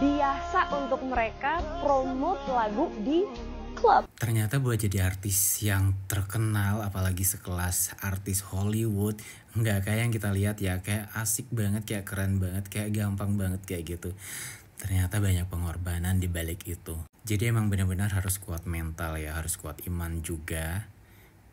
biasa untuk mereka promote lagu di klub. Ternyata buat jadi artis yang terkenal, apalagi sekelas artis Hollywood, nggak kayak yang kita lihat ya, kayak asik banget, kayak keren banget, kayak gampang banget kayak gitu. Ternyata banyak pengorbanan di balik itu. Jadi emang benar-benar harus kuat mental ya, harus kuat iman juga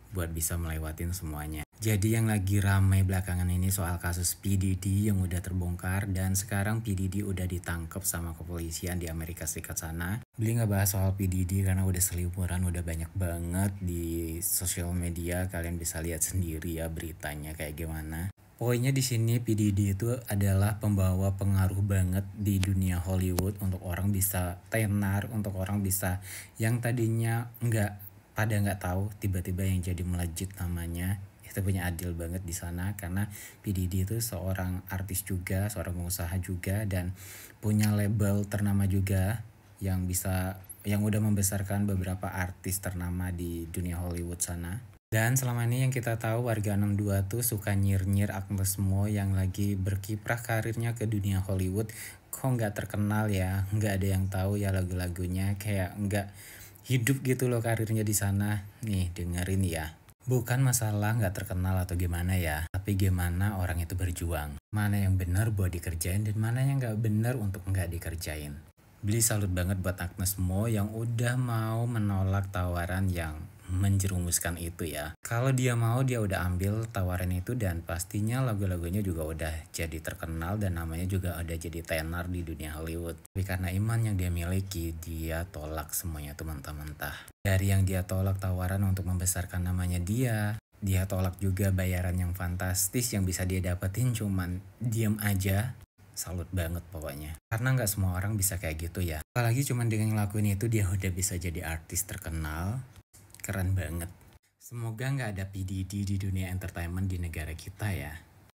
buat bisa melewatin semuanya. Jadi yang lagi ramai belakangan ini soal kasus PDD yang udah terbongkar dan sekarang PDD udah ditangkap sama kepolisian di Amerika Serikat sana. Beli nggak bahas soal PDD karena udah seliburan, udah banyak banget di sosial media. Kalian bisa lihat sendiri ya beritanya kayak gimana. Pokoknya di sini PDD itu adalah pembawa pengaruh banget di dunia Hollywood untuk orang bisa tenar, untuk orang bisa yang tadinya nggak pada nggak tahu tiba-tiba yang jadi melejit namanya kita punya Adil banget di sana karena PDD itu seorang artis juga seorang pengusaha juga dan punya label ternama juga yang bisa yang udah membesarkan beberapa artis ternama di dunia Hollywood sana. Dan selama ini yang kita tahu warga 62 tuh suka nyir-nyir Agnes Mo yang lagi berkiprah karirnya ke dunia Hollywood. Kok nggak terkenal ya, nggak ada yang tahu ya lagu-lagunya, kayak nggak hidup gitu loh karirnya di sana. Nih dengerin ya. Bukan masalah nggak terkenal atau gimana ya, tapi gimana orang itu berjuang. Mana yang benar buat dikerjain dan mana yang nggak benar untuk nggak dikerjain. Beli salut banget buat Agnes Mo yang udah mau menolak tawaran yang menjerumuskan itu ya. Kalau dia mau dia udah ambil tawaran itu dan pastinya lagu-lagunya juga udah jadi terkenal dan namanya juga udah jadi tenar di dunia Hollywood. Tapi karena iman yang dia miliki, dia tolak semuanya tuh mentah-mentah. Dari yang dia tolak tawaran untuk membesarkan namanya dia, dia tolak juga bayaran yang fantastis yang bisa dia dapetin cuman diam aja salut banget pokoknya karena nggak semua orang bisa kayak gitu ya apalagi cuman dengan ngelakuin itu dia udah bisa jadi artis terkenal Keren banget. Semoga nggak ada PDD di dunia entertainment di negara kita ya.